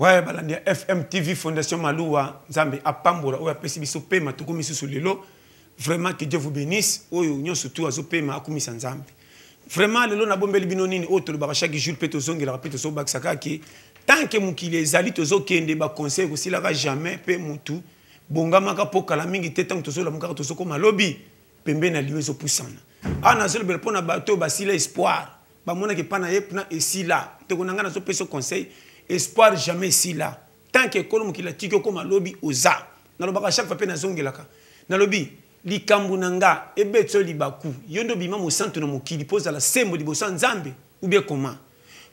ouais balandi ya fmtv fondation maluwa nzambe apambola oyo apesi biso pema tokomi susu lelo vraiment que dieu vous bénisse oyo nyonso tu azopema akumisa nzambe vraiment lelo nabombeli bino nini oyo tolobaka chaque jour mpe tozongelaka mpe tozobakisaka ke tanke mokili ezali tozokende baconseil ekosilaka jamais mpe motu bongamaka mpo kala mingi te ntango tozolamukaka tozokoma lobi pembeni na liyo ezopusana awa nazolobela mpo na bato oyo basila espoir bamonaki epa na ye mpona esila nteko na ngai nazopesa conseil espoir jamais sila tant que ekolo mokili atiki okóma alobi oza nalobaka chaque fois mpe nazongelaka nalobi likambo na nga ebetisio libaku yo nde obima mosantu na mokili mpo ozala sembo liboso ya nzambe ubie koma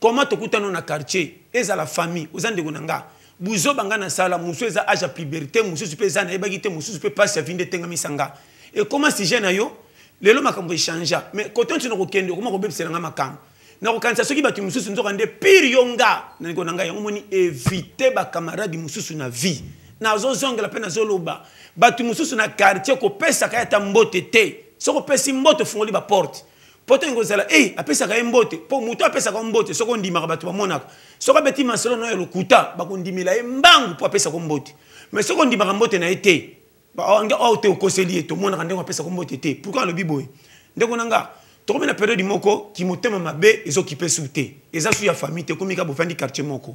koma tokutana na quartier ezala famille oza ndeko na nga buzoba nga na sala mosusu eza age ya puberté mosusu mpe eza nayebaki te mosusu mpe mpasi ya vi nde etengamisa nga ekoma sujet na yo lelo makambo echangea mais kote ntina kokende okoma kobebisela nga makambo nakokanisa soki bato mosusu nzoka nde pire yo nga nalingo na ngai yango moni evite bakamaradi mosusu na vie nazozongela mpe nazoloba bato mosusu na quartier kopesaka ye ata mbote te soki opesi mbote ofungoli baporte mpo tongi kozala e eh, apesaka ye mbote mpo moto apesaka yo mbote soki ondimaka bato bamonaka soki abeti maselona ya lokuta bakondimela ye mbangu mpo apesaka yo mbote mais soki ondimaka mbote na ye te awa te okoseli ye tomonaka ndenge apesaka yo mbote te pourkui alobi boye ndeko na nga tokomena periode moko kimotema mabe ezokipesu te eza su ya famille te ekomika bofandi quartier moko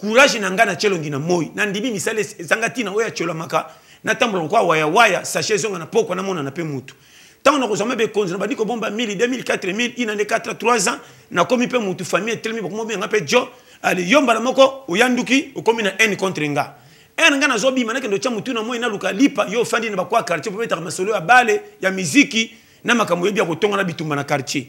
courage na ngai na tyelongi na moi nandimi misala ezanga ntina oyo atyelwamaka natambola lokwa wayawaya sache ezonga na pokwa namonana mpe motu ntango nakozwa mbe ekonzi na bandi kobomba 1000 2000 4000 inane 4 3 ans nakomi mpe motu famille etelemi bakomobenganga mpe jo ale yo mbala moko oyanduki okomi na n contre nga ene nga nazobima nakende otya motu na moi naluka lipa yo ofandi na bakwa quartier po betaka masolo ya bale ya miziki na makambo oyebi ya kotonga na bitumba na quartier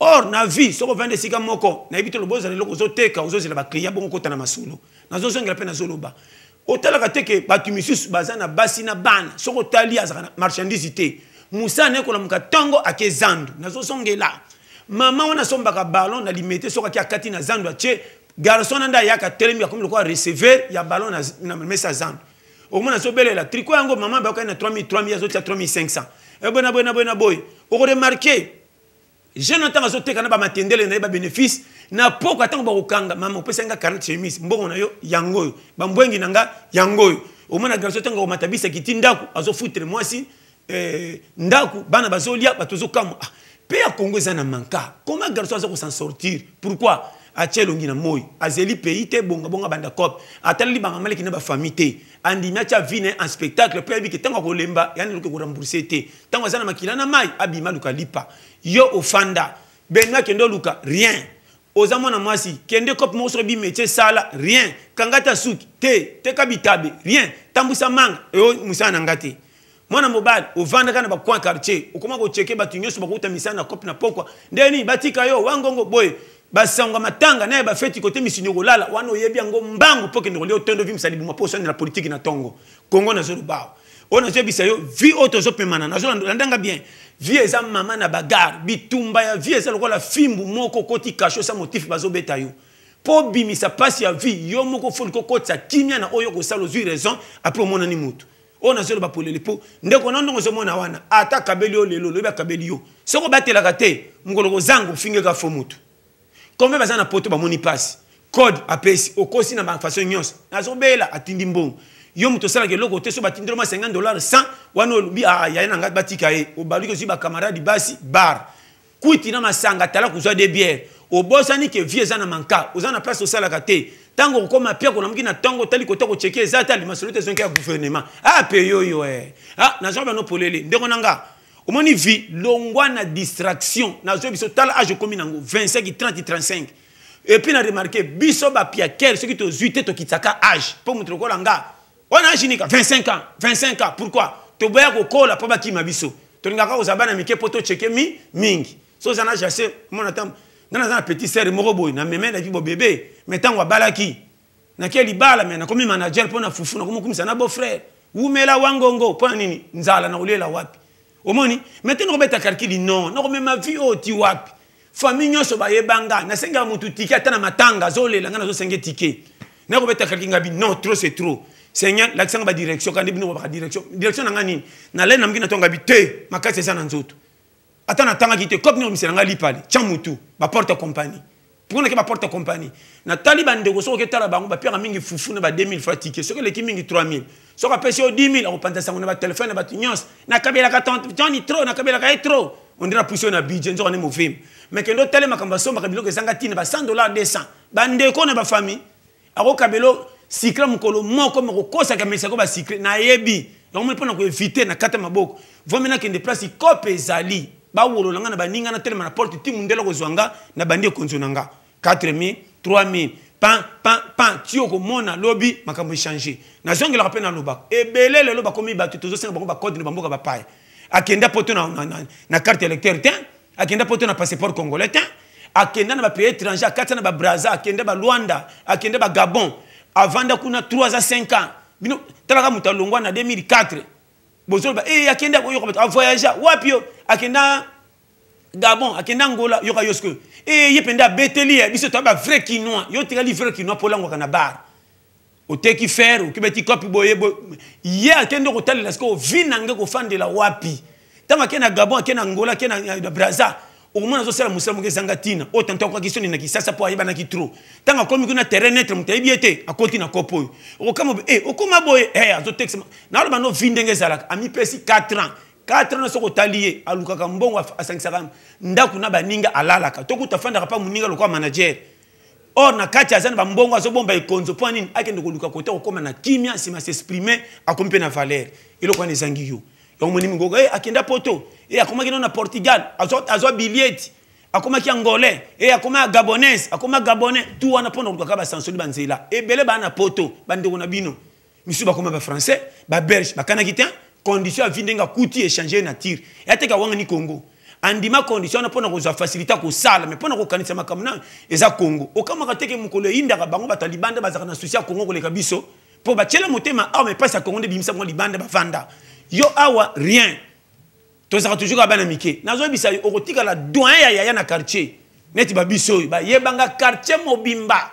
or na vie soko ovanda esika moko nayebi te loba ozala eloko ozoteka ozozela baclient bongo okota na masolo nazozongela mpe nazoloba otalaka te ke bato misusu baza na basi na bana soko otali azalaka na marchandise te musa anayekolamuka ntango ake zandu nazozongela mama wana asombaka ballon na lime te soki ake akati na zandu atie garson na nde ayaka telemi akomi lokola recever ya ballon na, na mesa zandu okomona azobelela triko yango mama bakokai na 3000 3000 azotia 3500 ebwena bwena bwena boye okoremarke jeune ntango azoteka na bamatendele na ye babénéfice na poko atango bakokanga mama opesa nga carnet chemise mbongo na yo yango oyo bambwengi na nga yango oyo omona garso ntango akomata bisaki ti ndako azofutere mwasi eh, ndako bana bazolia bato ozokamwa mpe ah, ya kongo eza na manka koma garso aza kosan sortir pourquoi atia elongi na moi azeli pays te bongabonga banda cope ataleli bangamaleki na bafami te andimi atia vi na ye en spectacle mpe ayebi ke ntango akolemba yani luka korembourse te ntango aza na makila na mai abima luka lipa yo ofanda benga kende oluka rien oza mwana mwasi kende cope moko soko bimetie sala rien kanga ta suki te teka bitabe rien tambusa manga eyo mosala na nga te mwana mobali ovandaka na bacoin quartier okoma kocheke bato nyonso bakouta misala na cope na pokwa ndeni batika yo wangongo boye basango matanga naye bafeti kote misini kolala wana oyebi yango mbangu mpo okende vi otondo vimisa libuma mpo oswanela politike na tongo kongo nazoloba awa ona nazoyebisa yo vi na tozopemana ndanga bien vi eza mama na bagar bitumba ya vi eza lokola fimbu moko koti kasho sa motife bazobeta yo misa sa mpasi ya vi yo moko foliki okotisa kimia na oyo okosala ozwi raison ni omonani ona oyo ba polele po ndeko na ndongo wana ata akabeli yo lelo loyebi akabeli yo batela obatelaka te zango finge ga fo combien baza na poto bamoni mpasi code apesi okosi na bafaçon nyonso nazobela atindi mbongo yo moto osalaka eloko te so batindelo ma 50 dollar 100 wana olobi ah, yaye na ngai batika ye obaluki ozwi bakamaradi basi bar kuti na masanga tala kozwa de biere obosani ke vie eza na manka oza na place osalaka te ntango okokoma pia konamoki na ntongo otali kota kocheki eza te alimasolo te ezongi ya guvernema ape ah, yoyo e eh. ah, nazwa banopolele ndeko na nga vit vi longwa na distraction nazwi biso tal age okomi nango 25 30 35 et puis on a remarqué biso quel ce qui te âge age montrer moto lokola nga wana age nika 25 ans 25 ans pourkui la kokola mpo m'a biso tolingaka kozala bana mike mpo tocheke mi mingi so oza na jase mona ntango nga naza na petit sere bébé boye namemelaki bobebe me ntango abalaki nakie libala na comme manager pour na fufu comme ça, na beau frère la wangongo point, ni nini nzala na la wapi omoni maintenant nakobeta calcule non nakomema vi oyo oh, ti wapi famille nyonso bayebanga nasengaka motu tike ata na matanga azolela ngai nazosenge tike nakobeta calcule ngai bi non trop c'est trop seigneur lakisanga badirection kandi bino babaka direction direction na ngai nini nalai na moki natonga bi te makasi eza na nzoto ata natangaki te kope nakomisela ngai lipale tya motu baporte compagnie mpona ke baporte compagnie natali bandeko soki oketala bango bapiaka mingi fufu na ba 2000 fois tike soki eleki mingi 3000 soki apesi yo 10 000 akopanza sango na batelefone na bato nyonso nakabelaka toni tro nakabelaka ye tro ondira pusi na budget nzoka ne movime me kende otale makambo asombaka biloko ezanga ntina ba 100 dollars 200 bandeko na bafamille akokabela sikre mokolo moko me kokosaka mesako basikre nayebi yango moni mpona koevite na kata maboko vomena kende place ikope ezali bawolola nga na baninga na telema na porte ti mundele kozwa nga na bandi ekonzo na nga 4000 3000 pan pan pan ti okomona lobi makambo echange nazongelaka mpe naloba ebele lelo bakomi bato tozosenga bango bacode na bamboka bapaya akenda mpo to na, na, na, na carte électeur te akenda mpo to na passeport congolais te akenda na bapays étranger akatisa na babraza akenda balwanda akenda bagabon avanda kuna 3 a 5 ans bino talaka moto alongwa na 2004 bozoloba e eh, akende yoka bato avoyagea ah, wapi yo akenda gabon akenda ngola yoka yo sikoyo e eh, ye mpenza abeteli ye biso toya bavrai kinois yo otikali vrai kinois mpo olangwaka na bare oteki fere okibeti kopi boye ye akende kotalela sikoyo vi na nge kofandela wapi ntango akei na gabon akei na ngola akei na eh, braza okomona azosala mosala moko ezanga ntina oyo oh, tanto akoki so nenaki sasa mpo ayebanaki trop ntango akomi kuna terrain netre moto ayebi ye te akoti na kopo oyo okokama e okóma boye e azotekisa naloba no vi ndenge ezalaka amipesi 4 ans 4 ans soko otali ye alukaka mbongo asangisaka ndako na baninga alalaka tokuta afandaka mpa moninga lokola manager or na kati aza na bambongo azobomba ekonzo mpo anini akende koluka kota kokóma na kimia nsima aseexprime akomi mpe na valeur eloko wana ezangi yo ami Gogo e akenda poto eh, eh akoma nano na portugal billet akoma akomaki angolais eh akoma gabonaise akoma gabonais tu wana mpo na kolukaka basansoli banzela eh baa bana poto bandeko na bino misusu bakoma ba belge ba te condition avi ndenge akuti échange na tire eya teke awangani congo andima condition wana mpo na kozwa facilité akosala mai mpo na kokanisa makambo eza congo okamwaka teke mokolo eyindaka bango bato ya na susi ya congo koleka biso mpo batiela motema arme ah, mpasi ya congo nde bimisaka libanda bavanda yo awa rien tozalaka toujours ya bana mike nazoyebisa yo okotikala doyen ya yaya na quartier neti babiso oyo bayebanga quartier mobimba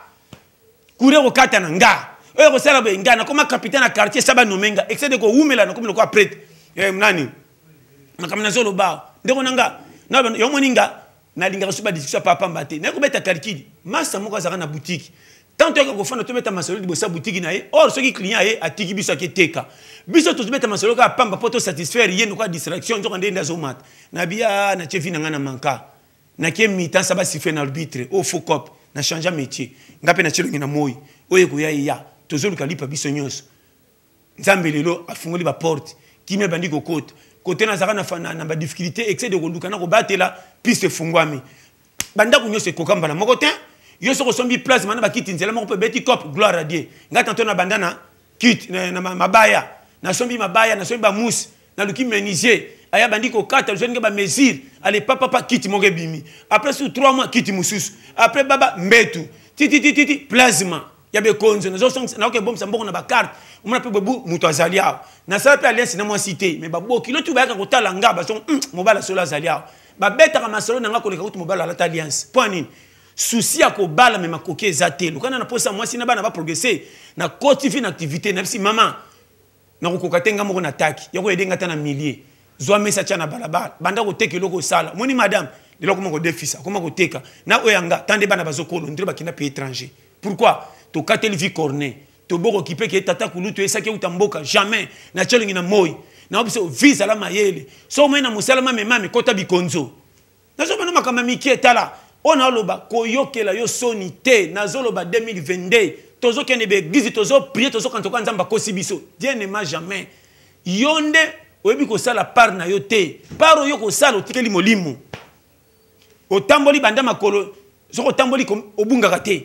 kure kokata na nga oyo ekosala boye nga nakoma capitaine ya quartier sa banome nga excede kowumela nakomi lokwa prêtre eh, nani makambo nazoloba ndeko na nga yomoni nga nalingaka so badiscusio ya papamba te nayekobeta calcule masa moko azalaka na boutique ntango toyaka kofanda tobeta masolo liboso ya butiki na ye or soki client ye atiki biso aketeka biso tozobeta masolo kaka pamba mpo tosatisfaire ye nokoa distraction nzoka nde nde azomata nabiya natie vi na ngai na manka nakie mitan sa basifre na arbitre o oh, focop na change métier nga mpe natie longi na moi oyo oh, ekoya eya tozoluka lipa biso nyonso nzambe lelo afungoli baporte kimia bandi kokota kote nazalaka na, na badifficulté excès de koluka na kobatela piste efungwami bandako nyonso ekokambala moko te yo soko sombi place mana bakiti nzela moko pe beti cope gloire à dieu ngai tanto na banda na mabaya na mabaya nasombi mabaya nasombi na naluki menisier aya bandi kokata ba bamesure alepa papa papa kiti moko bimi après sur trois mois kiti mosusu après baba mbetu titi plasma ya be nazonayoka ebomisa mbongo na bakarte omona mpe bobu moto azali awa nasala mpe alliance na mwasi te me baboki ba bayaka kotala nga basongo hmm, mobali asolo azali awa babetaka masolo na nga koleka kuti mobali alata alliance Point nini susi ya kobalamema koki eza te lokana na mposa mwasi na bana baprogrese nakotifi na activité nayebisi mama nakokoka te nga moko na taki ya koyede nga ta na millier zwa mesa tya na balabala banda koteka eloko osala moni madame lelo akoma kodefisa akoma koteka na oyo yanga ta nde bana bazokolo ndire bakenda pe étranger pourquoi tokateli vi corne tobokoki mpe ke tata kulutu esaki euta mboka jamais na tya elongi na moi naobiso vi zala mayele so omoi na mosala mamemame kota bikonzo nazobana makambo ya mike etala oyo naloba koyokela yo soni te nazoloba 2022 tozokende baeglize tozoprie tozokanda toka nzambe akosi biso dieu nema jamais yo nde oyebi kosala part na yo te part oyo kosala otikeli molimo otamboli banda makolo soki otamboli obungaka te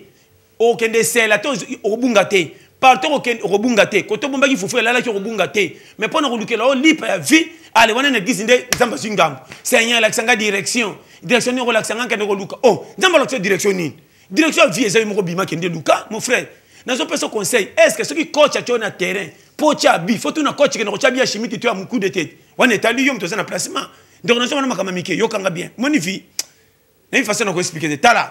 okende esela te okobunga te partout okobunga te koto obombaki fufu elalaki okobunga te mais mpo na kolukela o lipa ya vie ale wana na eglise nde nzambe azwi ngambo seigneur alakisa nga direction direction nini kolakisa nga nkende koluka o oh, nzambe alakisa direction nini direction ya vie ezali moko bima kende luka mon frère nazopesa conseil estce soki coach atyo na terrain mpo tya abi fo tuna coach kende kotya bi ya chimie tito ya mokude te wana etali yo moto aza na placement ndeko nazo wana makambo mike yokanga bien moni vie nayebi fasi na koexplike te tala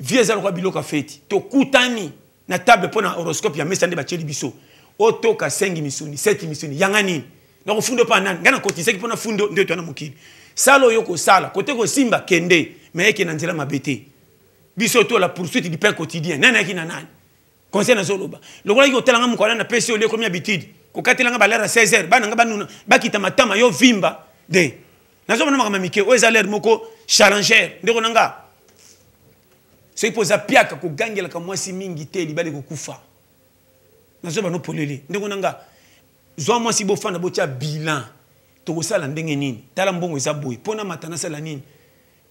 vie eza lokola biloko ya feti tokutani na table mpo na horoscope ya mesa nde batyeli biso otoka 5 misuni 7 misuni yanga nini nakofunda mpo ya nani ngai nakotisaki mpo na fundo nde toya na mokili sala oyo kosala kote kosimba kende me yeke na nzela mabe te biso tola poursuite du pain quotidien nani ayaki na nani conseil nazoloba lokola yiki kotalanga mokwana na pesi olie komi habitude kokatelanga balere ya 16 heures bana nga banuna bakita matama yo vimba de nazomona makambo ya mike oyo eza lere moko challengere ndeko na nga soki mpo oza piaka kogangelaka mwasi mingi te libali kokufa nazoba nopolele ndeko na nga zwa mwasi bofanda botya bilan tokosala ndenge nini tala mbongo eza boye mpona mata nasala nini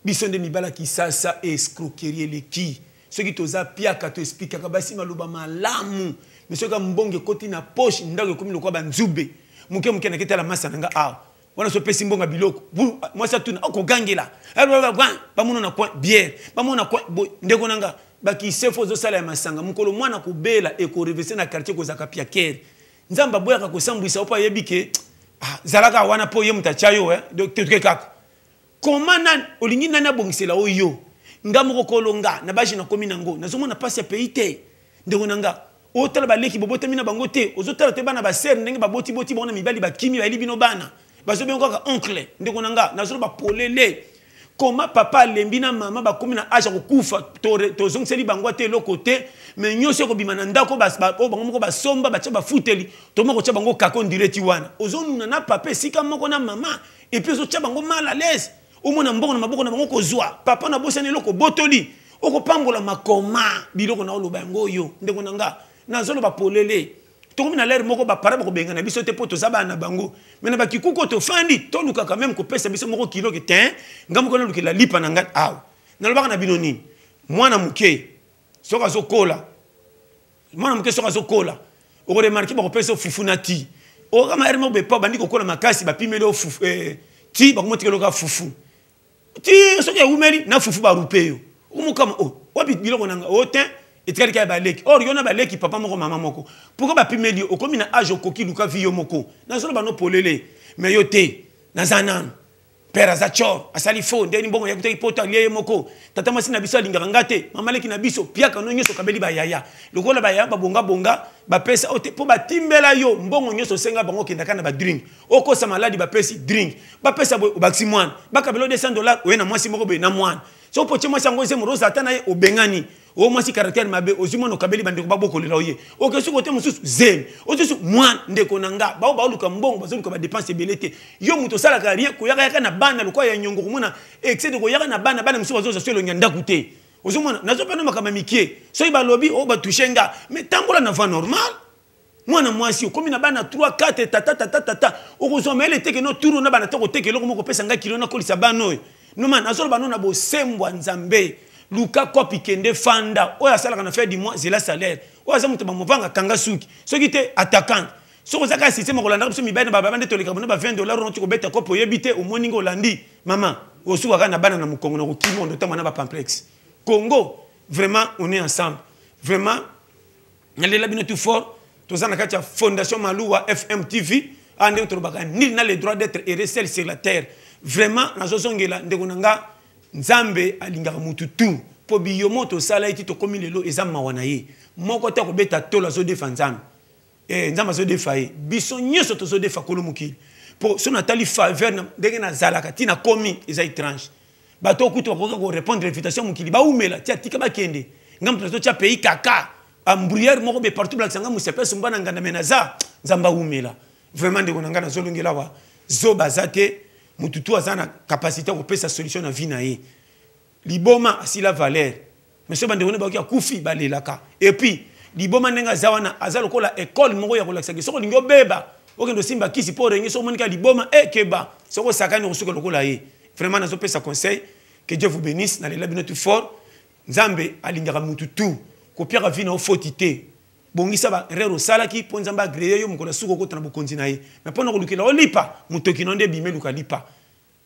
biso nde mibalaki sasa escroquerie eleki soki toza piaka toesplikaka basi maloba malamu me soki mbongo ekoti na poshe ndako ekomi lokwa banzube moke moke nake tala masa na nga awa wana sopesi mbongo ya biloko mwasi atuna okogangela bamona na coin biere bamona coin boy ndeko na nga bakisefo ozosala ya masanga mokolo mwana kobela ekorevese na quartier kozaka piakere nzambe aboyaka kosambwisa opo ayebi ke azalaka ah, wana mpo ye moto atya yo eh? toke kaka koma nani olingi nani abongisela oyo nga moko kolonga na bage nakomi nango nazomona mpasi ya pei te ndeko na nga otala baleki bobotami na bango te ozotala te bana basere ndenge babotiboti bango na mibali bakimi bayeli bino bana bazobengo kaka oncle ndeko na nga nazoloba polele koma papa alembi na mama bakómi na age ya kokufa tozongiseli bango te eloko te me nyonso ekobima na ndako oyo bango moko basomba batya bafuteli to moko otya bango kako ndireti wana ozonuna na papa esika moko na mama epui ozotya bango mal a lase omona mbongo na maboko na bango kozwa papa nabosani eloko obotoli okopambola makoma biloko na oloba yango oyo ndeko na nga nazoloba polele tokomi na lere moko bapara bakobengana biso te mpo toza bana na bango me na bakikuko tofandi tolukaka meme kopesa biso moko kiloke te ngai moko nalukela lipa na ngai awa nalobaka na bino nini mwana moke soki azokola mwana moke soki azokola okoremarke bakopesa fufu na ti oyoka mayere moko bepa bandi kokola makasi bapimeli yo eh, ti bakomotikelaka fufu ti soki ewumeli na fufu barupe yo okomokama o oh, wapi biloko nanga o oh, te etikali kaka baleki or yo na baleki papa moko mama moko pourkui bapimeli okomi na age okoki luka vi yo moko nazoloba no polele me yo te naza nanu pere aza cor asali fo ndeni mbongo ya kutaki poto alia ye moko tata mwasi na biso alingaka nga te mamaleki na biso piaka no nyonso okabeli bayaya lokola bayaya babongabonga bapesa o oh, te mpo batimbela yo mbongo nyonso osenga bango okenda kaka na badrink okosa maladi bapesi drink bapesa boye obakisi mwana bakabela o 200 dollars oye na mwasi moko boye na mwana so potie mwasi yango ozemoroza ata na ye obengani o oh, mwasi karaktere mabe ozwi mwana okabeli bandeko babokolela oye oke soki ote mosusu zemi osusu mwana ndeko na nga bao baoluka mbongo bazoluka badepense ebele te yo moto osalaka rien koyaka yaka na bana lokwa ya nyongo komona excede koyaka na bana bana mosusu bazoza so elongi ya ndako te ozomona nazopena makambo ya mikie soki balobi o oh, batushe nga mai tambola na va normal mwana mwasi okomi na bana 3 4 tatatatata okozwa mayele teke no turu na bana te kotekela oko moko opesa nga kilo nakolisa bana oyo nomana azoloba no na bosembwa nzambe luka kopi kende fanda oyo asalaka na fin du mois zela salaire oyo aza moto bamovanga kanga suki soki te attaquante soki oza kaka systeme okolandaka biso mibali na bababa nde toleka bona ba 20 dollar ono tokobeta kope oyebi te omoninga olandi mama osuka kaka na bana na mokongo na kokimondo ntango na bapamplexe congo vraiment on est ensemble vraiment nalela bino tout fort toza na kati ya fondation maluwa fm tv a ndenge tolobaka nil na le droit d'être eré sel sur la terre vraiment nazozongela ndeko na nga nzambe alingaka mutu tu mpo biyomo tosala eti tokómi lelo eza mawa na ye moko te akobeta tolo azodefa nzambe eh, nzambe azodefa ye biso nyonso tozodefa kolo mokili mpo so natali faveur ndenge nazalaka ti nakomi eza étrange bato okuti bakoka korépondre invitation mokili baumela ti atika bakende ngambo tozo ti apei kaka ambrouillere moko be partout balakisa nga mosepesu mbana nganda me naza nzambe aumela vraiment ndeko na ngai nazolongela wa zo baza te mutu tu aza na kapasité ya kopesa solution na vie na ye liboma asila valeur mais so bandeko ne bakoki akufi balelaka et puis liboma ndenge aza wana aza lokola ekole moko ya kolakisa ke soki olingi obeba okende osimba kisi mpo orenge soki omonika liboma ekeba eh, soki osakani okosuka lokola ye vraiment nazopesa conseil que dieu vous bénisse na lela bino tu fort nzambe alingaka mutu tu kopiaka vie na ofoti te bongisa barere osalaki mpo nzambe agreye yo mokolo suki okota na bokonzi na ye me mpo na kolukela olipa motokino nde ebima eluka lipa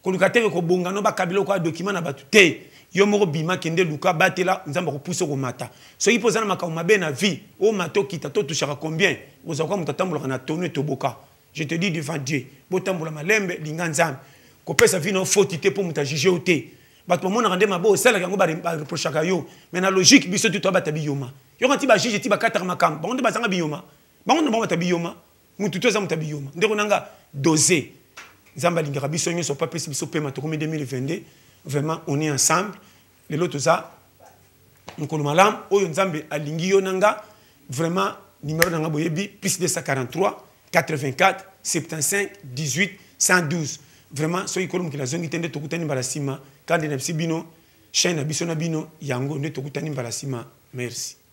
koluka teke kobongano bakabila okoya dokima na bato te yo moko bima kende luka batela nzambe akopusa okomata soki mpo oza na makambo mabe na vie omata okita to otushaka combien ozala kuwa moto atambolaka na tono etoboka je te dis devant dieu botambola malembe linga nzambe kopesa vie na ofoti te mpo moto ajuge yo te bato bamonaka nde mabe osalaka yango bareprochaka yo me na logike biso te toya bata biyoma yoko ti bajuge ti bakataka makambo bango nde bazanga biyoma bango nde bamata biyoma mutu to aza mutu biyoma ndeko nanga dose nzambe alingaka biso nyonso po apesi biso pema tokomi 2022 vraiment on est ensemble lelo toza mokolo malamu oyo nzambe alingi yo na nga vraiment numero na nga boyebi plus 243 84 75 18 112 vraiment soki kolo mokili azongi te nde tokutani mbala nsima kande na bisi bino chaine na biso na bino yango nde tokutani mbala nsima merci